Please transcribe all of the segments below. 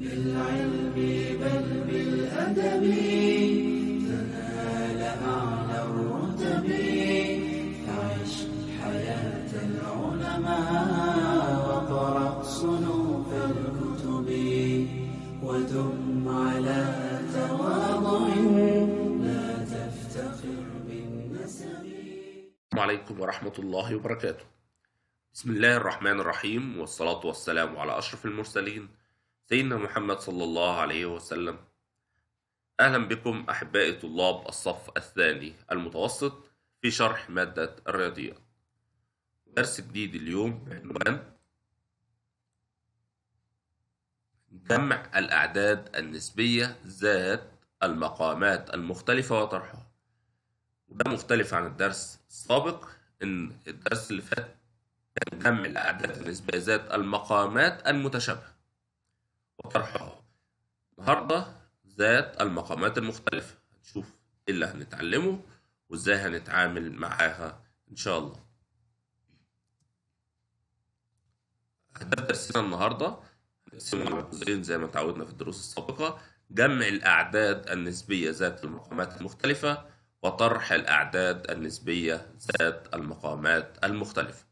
بالعلم بل بالأدب تنال أعلى الرتب فعش حياة العلماء وقرأ صنوف الكتب ودم على تواضع لا تفتخر بالنسب عليكم ورحمة الله وبركاته بسم الله الرحمن الرحيم والصلاة والسلام على أشرف المرسلين سيدنا محمد صلى الله عليه وسلم أهلا بكم أحبائي طلاب الصف الثاني المتوسط في شرح مادة الرياضيات درس جديد اليوم عنوان جمع الأعداد النسبية ذات المقامات المختلفة وطرحها وده مختلف عن الدرس السابق إن الدرس اللي فات كان جمع الأعداد النسبية ذات المقامات المتشابهة وطرحها النهارده ذات المقامات المختلفة هنشوف ايه اللي هنتعلمه وازاي هنتعامل معاها ان شاء الله أهداف درسنا النهاردة هنقسمه جزئين زي ما تعودنا في الدروس السابقة جمع الأعداد النسبية ذات المقامات المختلفة وطرح الأعداد النسبية ذات المقامات المختلفة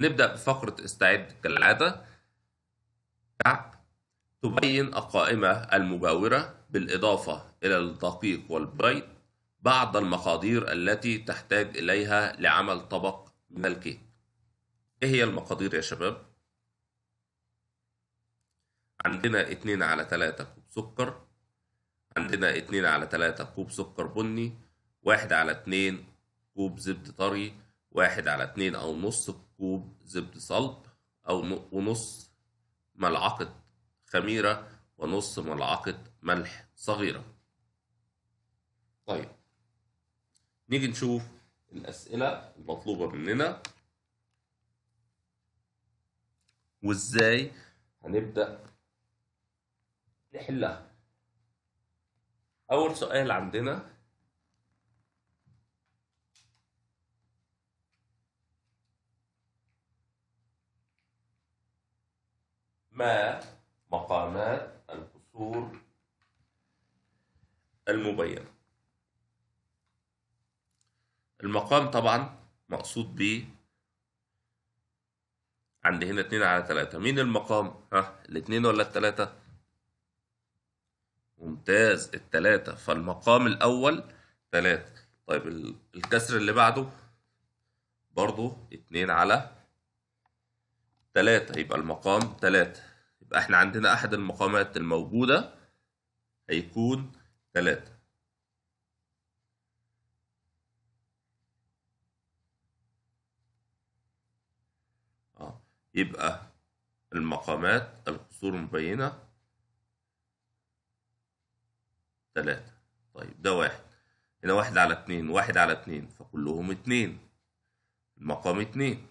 نبدأ بفقرة استعد كالعادة تبين القائمة المجاورة بالإضافة إلى الدقيق والبيض بعض المقادير التي تحتاج إليها لعمل طبق من الكيك إيه هي المقادير يا شباب؟ عندنا 2 على 3 كوب سكر عندنا 2 على 3 كوب سكر بني 1 على 2 كوب زبد طري 1 على 2 أو نص كوب زبد صلب أو ونص ملعقة خميرة ونص ملعقة ملح صغيرة طيب نيجي نشوف الأسئلة المطلوبة مننا وإزاي هنبدأ نحلها أول سؤال عندنا ما مقامات القصور المبينة المقام طبعا مقصود به عند هنا اتنين على تلاتة مين المقام؟ ها الاتنين ولا التلاتة؟ ممتاز التلاتة فالمقام الأول تلاتة طيب الكسر اللي بعده برضه اتنين على 3 يبقى المقام 3 يبقى احنا عندنا احد المقامات الموجودة هيكون 3 اه يبقى المقامات القصور المبينة تلاتة طيب ده واحد هنا واحد على اتنين واحد على اتنين فكلهم اتنين المقام اتنين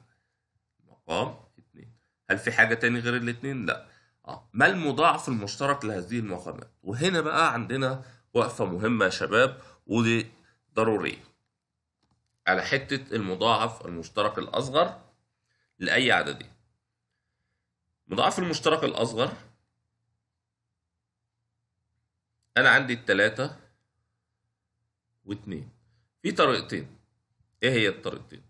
المقام هل في حاجه تاني غير الاثنين لا اه ما المضاعف المشترك لهذه المقامات وهنا بقى عندنا وقفه مهمه يا شباب ودي ضروريه على حته المضاعف المشترك الاصغر لاي عددين المضاعف المشترك الاصغر انا عندي التلاتة واتنين في طريقتين ايه هي الطريقتين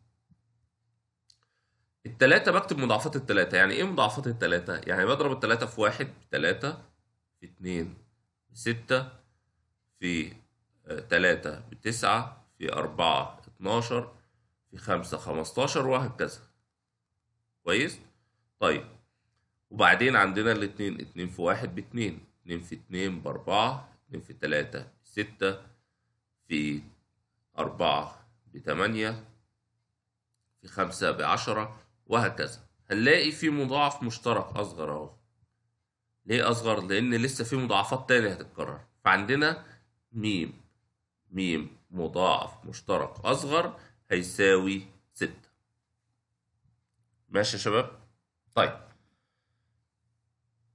التلاتة بكتب مضاعفات التلاتة يعني ايه مضاعفات التلاتة؟ يعني بضرب التلاتة في واحد تلاتة في اتنين ستة في آه، تلاتة بتسعة في أربعة اتناشر في خمسة خمستاشر وهكذا كويس؟ طيب وبعدين عندنا الاتنين اتنين في واحد باتنين اتنين في اتنين بأربعة اتنين في تلاتة ستة في أربعة بتمانية في خمسة بعشرة وهكذا هنلاقي في مضاعف مشترك اصغر اهو ليه اصغر لان لسه في مضاعفات تانية هتتكرر فعندنا ميم ميم مضاعف مشترك اصغر هيساوي ستة ماشي يا شباب طيب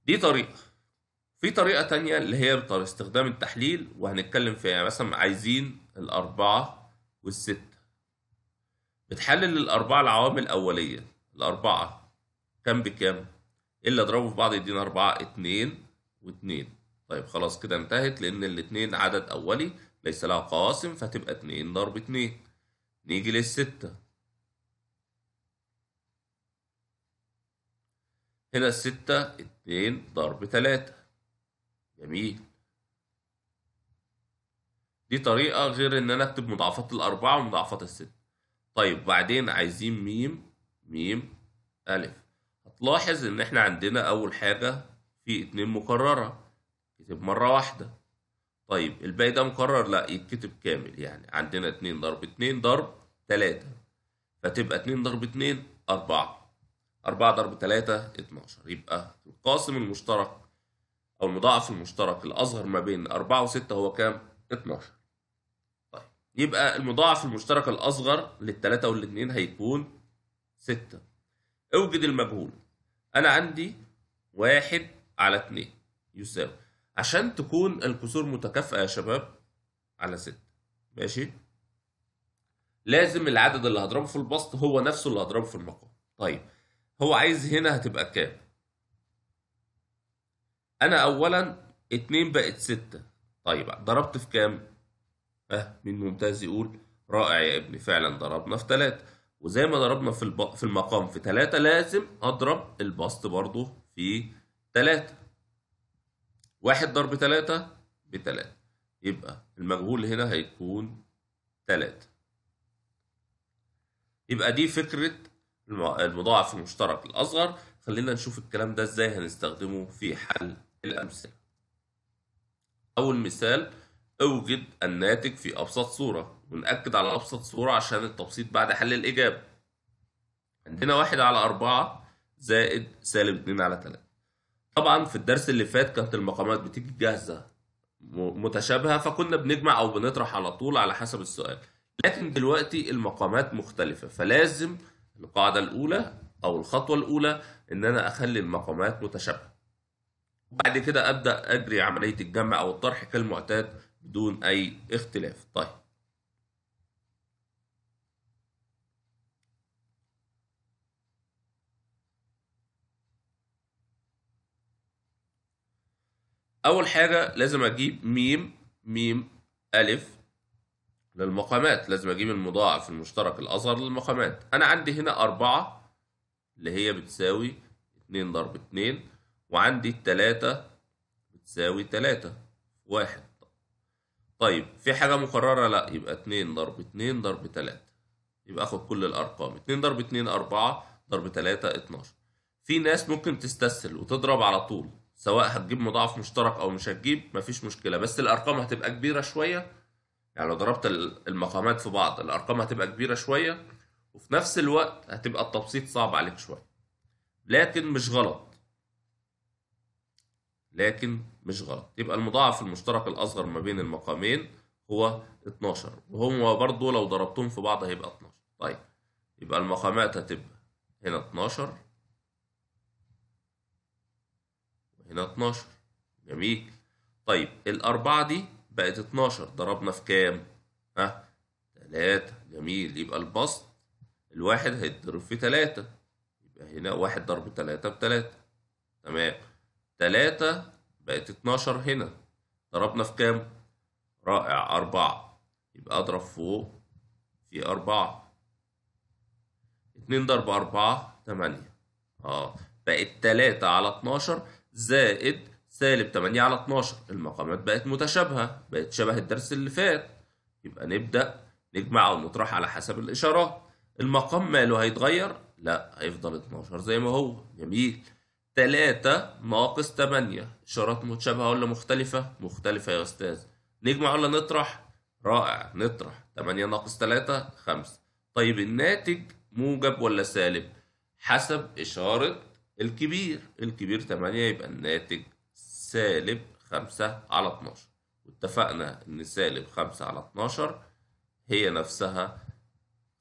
دي طريقة في طريقة تانية اللي هي استخدام التحليل وهنتكلم فيها يعني مثلا عايزين الأربعة والستة بتحلل الأربعة العوامل الأولية الأربعة كام بكام؟ اللي أضربه في بعض يدينا أربعة اتنين واتنين طيب خلاص كده انتهت لأن الاتنين عدد أولي ليس لها قواسم فتبقى اتنين ضرب اتنين نيجي للستة هنا الستة اتنين ضرب تلاتة جميل دي طريقة غير إن أنا أكتب مضاعفات الأربعة ومضاعفات الستة طيب بعدين عايزين ميم ميم ألف هتلاحظ إن إحنا عندنا أول حاجة في اتنين مكررة كتب مرة واحدة طيب الباقي ده مكرر لا يتكتب كامل يعني عندنا اتنين ضرب اتنين ضرب تلاتة فتبقى اتنين ضرب اتنين أربعة أربعة ضرب تلاتة اتناشر يبقى القاسم المشترك أو المضاعف المشترك الأصغر ما بين أربعة وستة هو كام؟ اتناشر طيب يبقى المضاعف المشترك الأصغر للتلاتة والاتنين هيكون ستة اوجد المجهول انا عندي واحد على اتنين يساوي عشان تكون الكسور متكافئة يا شباب على ستة ماشي لازم العدد اللي هضربه في البسط هو نفسه اللي هضربه في المقام طيب هو عايز هنا هتبقى كام انا اولا اتنين بقت ستة طيب ضربت في كام اه مين ممتاز يقول رائع يا ابني فعلا ضربنا في ثلاثة وزي ما ضربنا في الب... في المقام في 3 لازم اضرب البسط برضو في 3 واحد ضرب 3 ب 3 يبقى المجهول هنا هيكون 3 يبقى دي فكرة المضاعف المشترك الأصغر خلينا نشوف الكلام ده ازاي هنستخدمه في حل الأمثلة أول مثال اوجد الناتج في أبسط صورة ونأكد على أبسط صورة عشان التبسيط بعد حل الإجابة عندنا واحد على أربعة زائد سالب اتنين على تلاتة طبعا في الدرس اللي فات كانت المقامات بتيجي جاهزة متشابهة فكنا بنجمع أو بنطرح على طول على حسب السؤال لكن دلوقتي المقامات مختلفة فلازم القاعدة الأولى أو الخطوة الأولى إن أنا أخلي المقامات متشابهة بعد كده أبدأ أجري عملية الجمع أو الطرح كالمعتاد بدون أي اختلاف طيب اول حاجه لازم اجيب ميم ميم الف للمقامات لازم اجيب المضاعف المشترك الاصغر للمقامات انا عندي هنا أربعة اللي هي بتساوي اتنين ضرب اتنين وعندي 3 بتساوي تلاتة واحد طيب في حاجة مقرره لا يبقى اتنين ضرب اتنين ضرب تلاتة يبقى اخد كل الارقام اتنين ضرب اتنين اربعة ضرب تلاتة اتناشر في ناس ممكن تستسهل وتضرب على طول سواء هتجيب مضاعف مشترك او مش هتجيب مفيش مشكله بس الارقام هتبقى كبيره شويه يعني لو ضربت المقامات في بعض الارقام هتبقى كبيره شويه وفي نفس الوقت هتبقى التبسيط صعب عليك شويه لكن مش غلط لكن مش غلط يبقى المضاعف المشترك الاصغر ما بين المقامين هو 12 وهم برضه لو ضربتهم في بعض هيبقى 12 طيب يبقى المقامات هتبقى هنا 12 هنا 12 جميل طيب الأربعة دي بقت 12 ضربنا في كام؟ ها 3 جميل يبقى البسط الواحد هيتضرب في 3 يبقى هنا واحد ضرب 3 بتلاتة تمام 3 بقت 12 هنا ضربنا في كام؟ رائع 4 يبقى أضرب فوق في 4 2 ضرب 4 8 اه بقت 3 على 12 زائد سالب 8 على 12 المقامات بقت متشابهة بقت شبه الدرس اللي فات يبقى نبدأ نجمع أو نطرح على حسب الإشارات المقام ماله هيتغير؟ لا هيفضل 12 زي ما هو جميل 3 ناقص 8 إشارات متشابهة ولا مختلفة؟ مختلفة يا أستاذ نجمع ولا نطرح؟ رائع نطرح 8 ناقص 3 5 طيب الناتج موجب ولا سالب؟ حسب إشارة الكبير الكبير 8 يبقى الناتج سالب 5 على 12 واتفقنا ان سالب 5 على 12 هي نفسها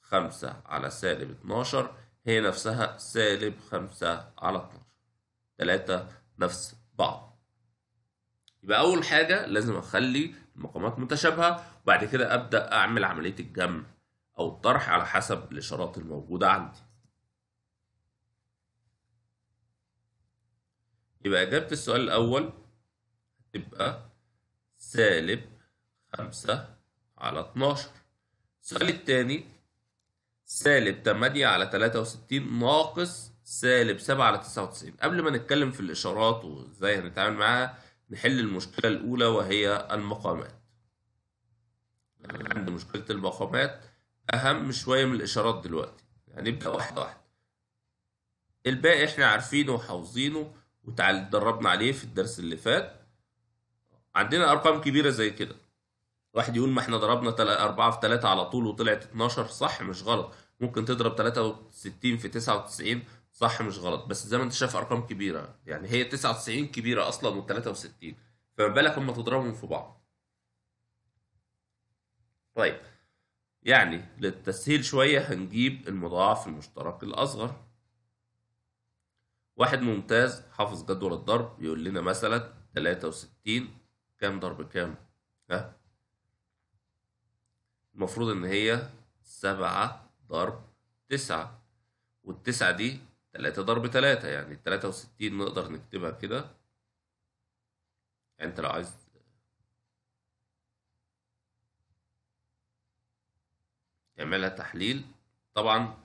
5 على سالب 12 هي نفسها سالب 5 على 12 تلاتة نفس بعض يبقى أول حاجة لازم أخلي المقامات متشابهة وبعد كده أبدأ أعمل عملية الجمع أو الطرح على حسب الإشارات الموجودة عندي يبقى إجابة السؤال الأول هتبقى سالب خمسة على اتناشر. السؤال التاني سالب تمانية على تلاتة وستين ناقص سالب سبعة على تسعة وتسعين. قبل ما نتكلم في الإشارات وإزاي هنتعامل معاها نحل المشكلة الأولى وهي المقامات يعني عند مشكلة المقامات أهم شوية من الإشارات دلوقتي هنبدأ يعني واحدة واحدة الباقي إحنا عارفينه وحافظينه واتدربنا عليه في الدرس اللي فات عندنا ارقام كبيره زي كده واحد يقول ما احنا ضربنا 4 في 3 على طول وطلعت 12 صح مش غلط ممكن تضرب 63 في 99 صح مش غلط بس زي ما انت شايف ارقام كبيره يعني هي 99 كبيره اصلا و63 فما بالك اما تضربهم في بعض طيب يعني للتسهيل شويه هنجيب المضاعف المشترك الاصغر واحد ممتاز حافظ جدول الضرب يقول لنا مثلا 63 كام ضرب كام ها المفروض ان هي 7 ضرب 9 والتسعة دي 3 ضرب 3 يعني 63 نقدر نكتبها كده يعني انت لو عايز تعملها تحليل طبعا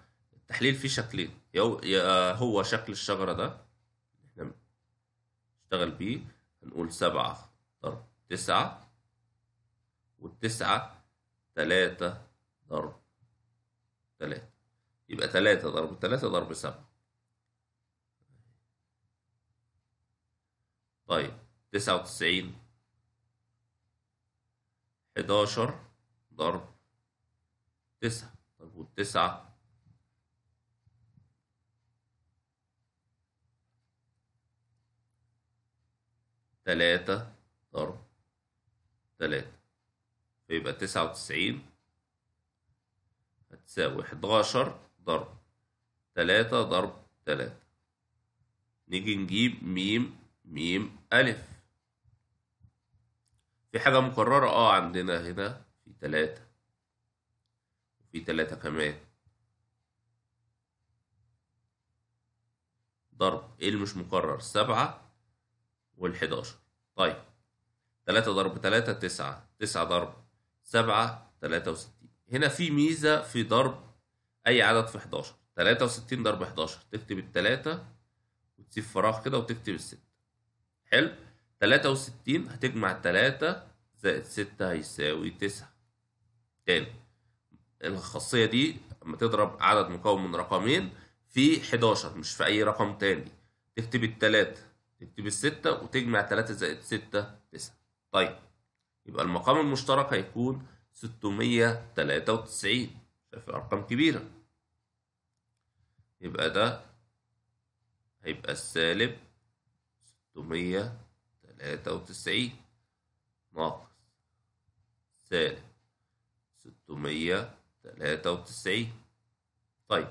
التحليل فيه شكلين يا هو شكل الشجرة ده احنا نشتغل بيه هنقول سبعة ضرب تسعة والتسعة تلاتة ضرب تلاتة يبقى تلاتة ضرب تلاتة ضرب سبعة طيب تسعة وتسعين حداشر ضرب تسعة طيب والتسعة تلاتة ضرب تلاتة فيبقى تسعة وتسعين هتساوي حداشر ضرب تلاتة ضرب تلاتة نيجي نجيب ميم ميم ألف في حاجة مكررة اه عندنا هنا في تلاتة وفي تلاتة كمان ضرب ايه اللي مش مكرر سبعة وال11 طيب 3 ضرب 3 9 9 ضرب 7 63 هنا في ميزة في ضرب أي عدد في 11 63 ضرب 11 تكتب ال3 وتسيب فراغ كده وتكتب ال6 حلو 63 هتجمع 3 زائد 6 هيساوي 9 تاني الخاصية دي لما تضرب عدد مكون من رقمين في 11 مش في أي رقم تاني تكتب 3 تكتب الستة وتجمع تلاتة زائد ستة تسعة طيب يبقى المقام المشترك هيكون ستمية تلاتة وتسعين شايف أرقام كبيرة يبقى ده هيبقى السالب ستمية تلاتة وتسعين ناقص سالب ستمية تلاتة وتسعين طيب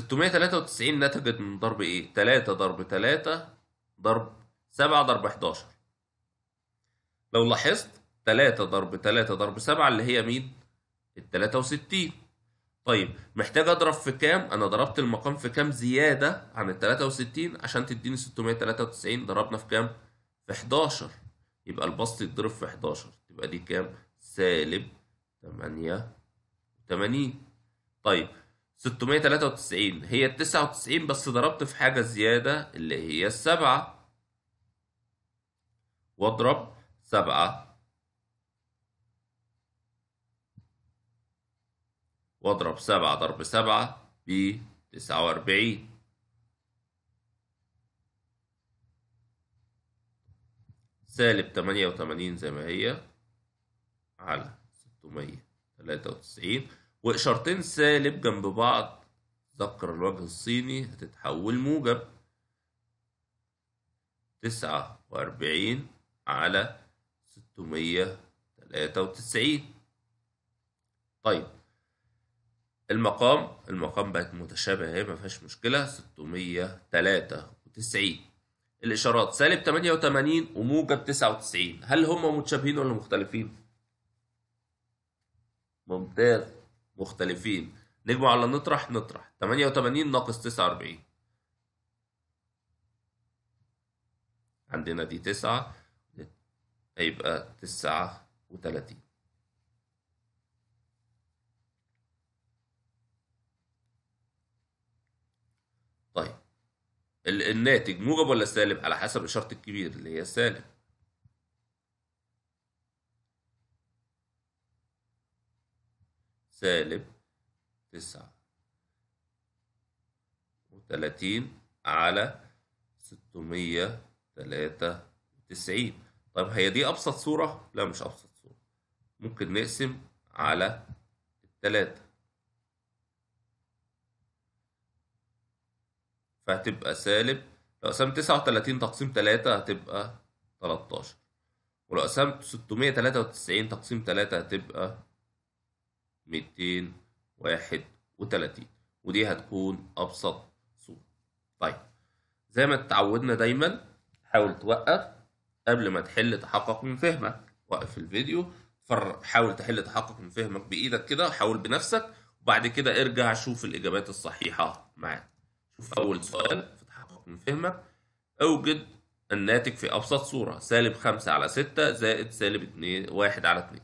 693 نتجت من ضرب ايه 3 ضرب 3 ضرب 7 ضرب 11 لو لاحظت 3 ضرب 3 ضرب 7 اللي هي مين ال 63 طيب محتاج اضرب في كام انا ضربت المقام في كام زياده عن ال 63 عشان تديني 693 ضربنا في كام في 11 يبقى البسط يتضرب في 11 تبقى دي كام سالب 88 طيب 693 هي ال 99 بس ضربت في حاجة زيادة اللي هي السبعة واضرب سبعة واضرب سبعة ضرب سبعة تسعة وأربعين سالب تمانية وتمانين زي ما هي على ستمية تلاتة وتسعين وإشارتين سالب جنب بعض ذكر الوجه الصيني هتتحول موجب تسعة وأربعين على ستمية تلاتة وتسعين طيب المقام المقام بقت متشابهة اهي مفيهاش مشكلة ستمية تلاتة وتسعين الإشارات سالب تمانية وتمانين وموجب تسعة وتسعين هل هما متشابهين ولا مختلفين؟ ممتاز مختلفين نجمع على نطرح نطرح 88 ناقص 49 عندنا دي 9 هيبقى 39 طيب الناتج موجب ولا سالب على حسب إشارة الكبير اللي هي سالب سالب تسعة وتلاتين على ستمية تلاتة وتسعين طب هي دي أبسط صورة؟ لا مش أبسط صورة ممكن نقسم على التلاتة فهتبقى سالب لو قسمت 39 تقسيم 3 هتبقى 13 ولو قسمت 693 تقسيم 3 هتبقى 231 ودي هتكون أبسط صورة طيب زي ما اتعودنا دايما حاول توقف قبل ما تحل تحقق من فهمك وقف الفيديو فر حاول تحل تحقق من فهمك بإيدك كده حاول بنفسك وبعد كده ارجع شوف الإجابات الصحيحة معاك شوف أول سؤال في تحقق من فهمك أوجد الناتج في أبسط صورة سالب 5 على 6 زائد سالب 2 1 على 2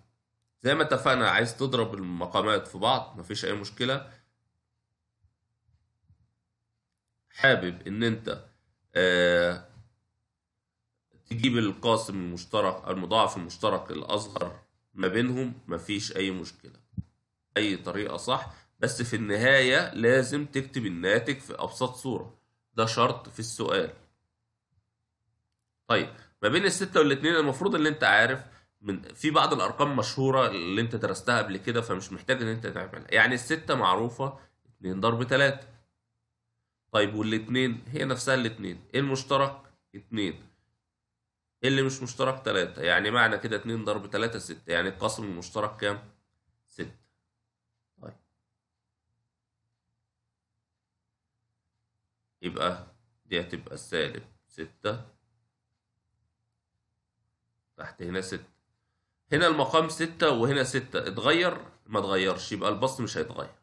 زي ما اتفقنا عايز تضرب المقامات في بعض مفيش اي مشكله حابب ان انت آه، تجيب القاسم المشترك المضاعف المشترك الاصغر ما بينهم مفيش اي مشكله اي طريقه صح بس في النهايه لازم تكتب الناتج في ابسط صوره ده شرط في السؤال طيب ما بين الستة والاتنين المفروض اللي انت عارف من في بعض الارقام مشهوره اللي انت درستها قبل كده فمش محتاج ان انت تعملها يعني الستة معروفه 2 ضرب 3 طيب والاتنين هي نفسها الاتنين ايه المشترك اتنين إيه اللي مش مشترك تلاتة يعني معنى كده اتنين ضرب تلاتة ستة يعني القاسم المشترك كام ستة طيب يبقى دي هتبقى سالب ستة تحت هنا ستة هنا المقام ستة وهنا ستة اتغير ما اتغيرش يبقى البسط مش هيتغير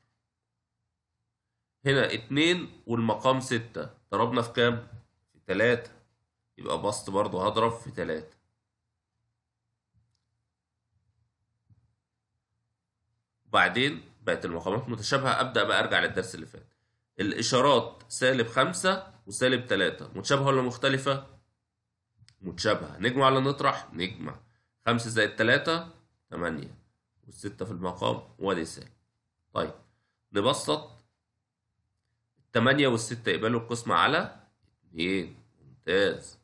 هنا اتنين والمقام ستة ضربنا في كام؟ في تلاتة يبقى بسط برضه هضرب في تلاتة وبعدين بقت المقامات متشابهة أبدأ بقى أرجع للدرس اللي فات الإشارات سالب خمسة وسالب تلاتة متشابهة ولا مختلفة؟ متشابهة نجمع ولا نطرح؟ نجمع خمسة زائد تلاتة تمانية والستة في المقام وادي سالب طيب نبسط التمانية والستة يقبلوا القسمة على اتنين ممتاز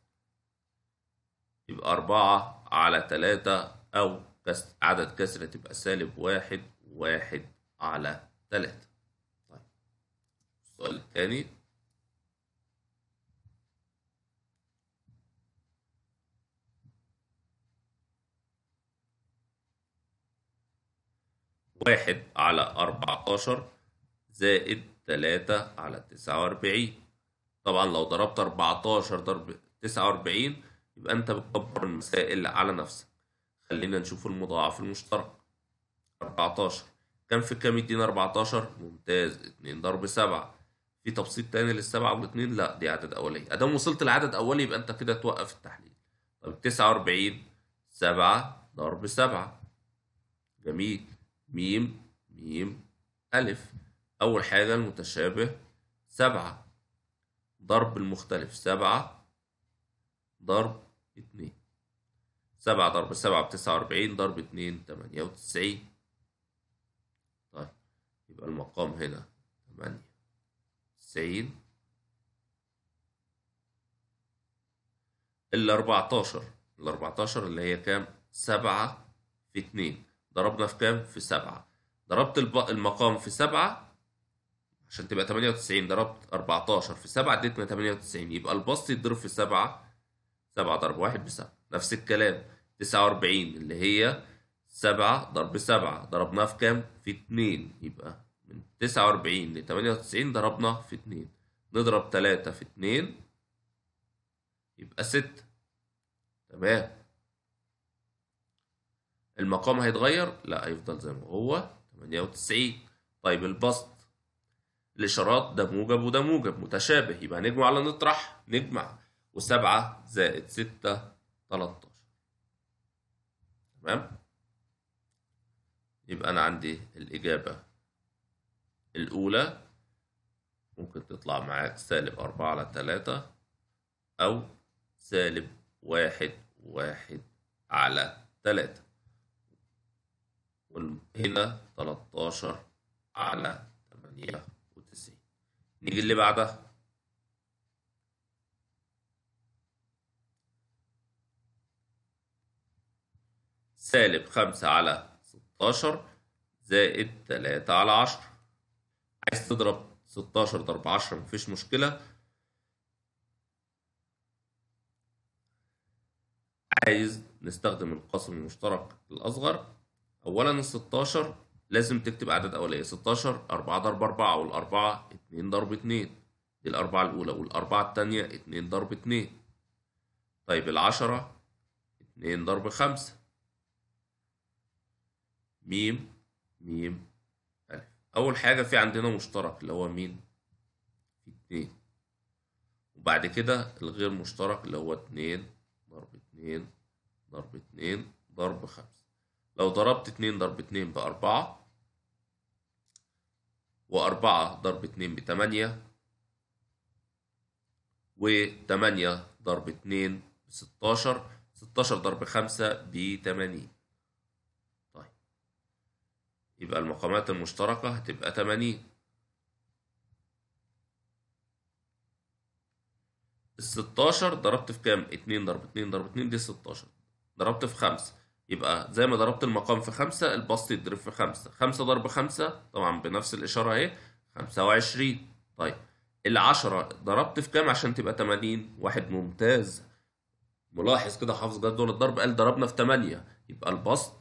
يبقى أربعة على تلاتة أو كسر عدد كسرة تبقى سالب واحد واحد على تلاتة طيب السؤال التاني واحد على أربعتاشر زائد تلاتة على تسعة وأربعين طبعا لو ضربت أربعتاشر ضرب تسعة وأربعين يبقى أنت بتكبر المسائل على نفسك خلينا نشوف المضاعف المشترك أربعتاشر كان في كام يدينا أربعتاشر ممتاز اتنين ضرب سبعة في تبسيط تاني للسبعة والاتنين لا دي عدد أولي أدام وصلت لعدد أولي يبقى أنت كده توقف التحليل طب تسعة وأربعين سبعة ضرب سبعة جميل ميم ميم ألف أول حاجة المتشابه سبعة ضرب المختلف سبعة ضرب اتنين سبعة ضرب سبعة بتسعة وأربعين ضرب اتنين تمانية وتسعين طيب يبقى المقام هنا تمانية وتسعين الأربعتاشر الأربعتاشر اللي هي كام؟ سبعة في اتنين ضربنا في كام في سبعة ضربت المقام في سبعة عشان تبقى 98 ضربت 14 في 7 اديتنا 98 يبقى البسط يتضرب في 7 7 ضرب 1 ب 7 نفس الكلام 49 اللي هي 7 ضرب 7 ضربناها في كام؟ في 2 يبقى من 49 ل 98 ضربنا في 2 نضرب 3 في 2 يبقى 6 تمام المقام هيتغير لا هيفضل زي ما هو 98 طيب البسط الإشارات ده موجب وده موجب متشابه يبقى نجمع على نطرح نجمع وسبعة زائد ستة تلاتاشر تمام يبقى أنا عندي الإجابة الأولى ممكن تطلع معاك سالب أربعة على تلاتة أو سالب واحد واحد على تلاتة هنا 13 على 98 نيجي اللي بعدها سالب خمسة على ستاشر زائد تلاتة على عشرة عايز تضرب ستاشر ضرب عشرة مفيش مشكلة عايز نستخدم القاسم المشترك الأصغر اولا ال 16 لازم تكتب اعداد اوليه 16 4 ضرب 4 وال 4 2 ضرب 2 دي الاربعه الاولى والاربعه الثانيه 2 ضرب 2 طيب ال10 2 ضرب 5 م م أول حاجة في عندنا مشترك اللي هو مين؟ 2 وبعد كده الغير مشترك اللي هو 2 ضرب 2 ضرب 2 ضرب 5 لو ضربت 2 ضرب 2 بأربعة وأربعة ضرب 2 بتمانية وتمانية ضرب 2 بستاشر ستاشر ضرب خمسة بتمانين طيب يبقى المقامات المشتركة هتبقى تمانين الستاشر ضربت في كام؟ اتنين ضرب اتنين ضرب اتنين دي ستاشر ضربت في خمسة يبقى زي ما ضربت المقام في خمسة البسط يتضرب في خمسة خمسة ضرب خمسة طبعا بنفس الإشارة أهي خمسة وعشرين طيب العشرة ضربت في كام عشان تبقى تمانين واحد ممتاز ملاحظ كده حافظ جدول الضرب قال ضربنا في تمانية يبقى البسط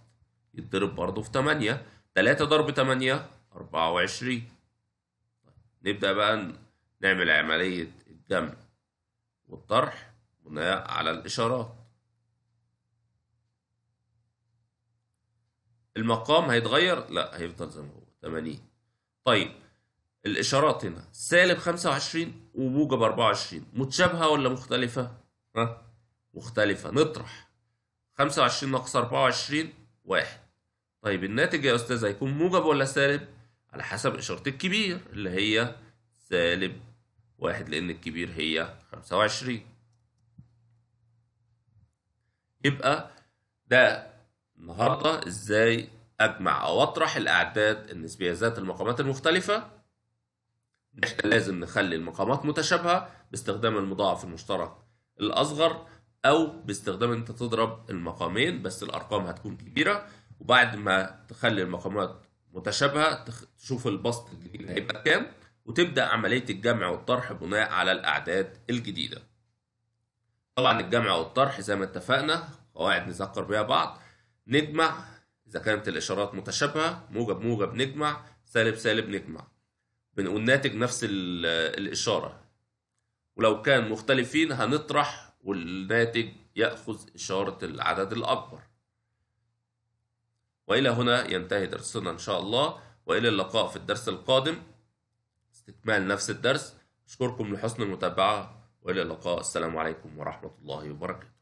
يتضرب برضه في تمانية تلاتة ضرب تمانية أربعة وعشرين طيب، نبدأ بقى نعمل عملية الجمع والطرح بناء على الإشارات المقام هيتغير لا هيفضل زي ما هو 80 طيب الاشارات هنا سالب 25 وموجب 24 متشابهه ولا مختلفه ها مختلفه نطرح 25 ناقص 24 واحد طيب الناتج يا استاذ هيكون موجب ولا سالب على حسب اشاره الكبير اللي هي سالب واحد لان الكبير هي 25 يبقى ده النهارده ازاي اجمع او اطرح الاعداد النسبيه ذات المقامات المختلفه احنا لازم نخلي المقامات متشابهه باستخدام المضاعف المشترك الاصغر او باستخدام انت تضرب المقامين بس الارقام هتكون كبيره وبعد ما تخلي المقامات متشابهه تشوف البسط الجديد هيبقى كام وتبدا عمليه الجمع والطرح بناء على الاعداد الجديده طبعا الجمع والطرح زي ما اتفقنا قواعد نذكر بيها بعض نجمع إذا كانت الإشارات متشابهة موجب موجب نجمع سالب سالب نجمع بنقول ناتج نفس الإشارة ولو كان مختلفين هنطرح والناتج يأخذ إشارة العدد الأكبر وإلى هنا ينتهي درسنا إن شاء الله وإلى اللقاء في الدرس القادم استكمال نفس الدرس أشكركم لحسن المتابعة وإلى اللقاء السلام عليكم ورحمة الله وبركاته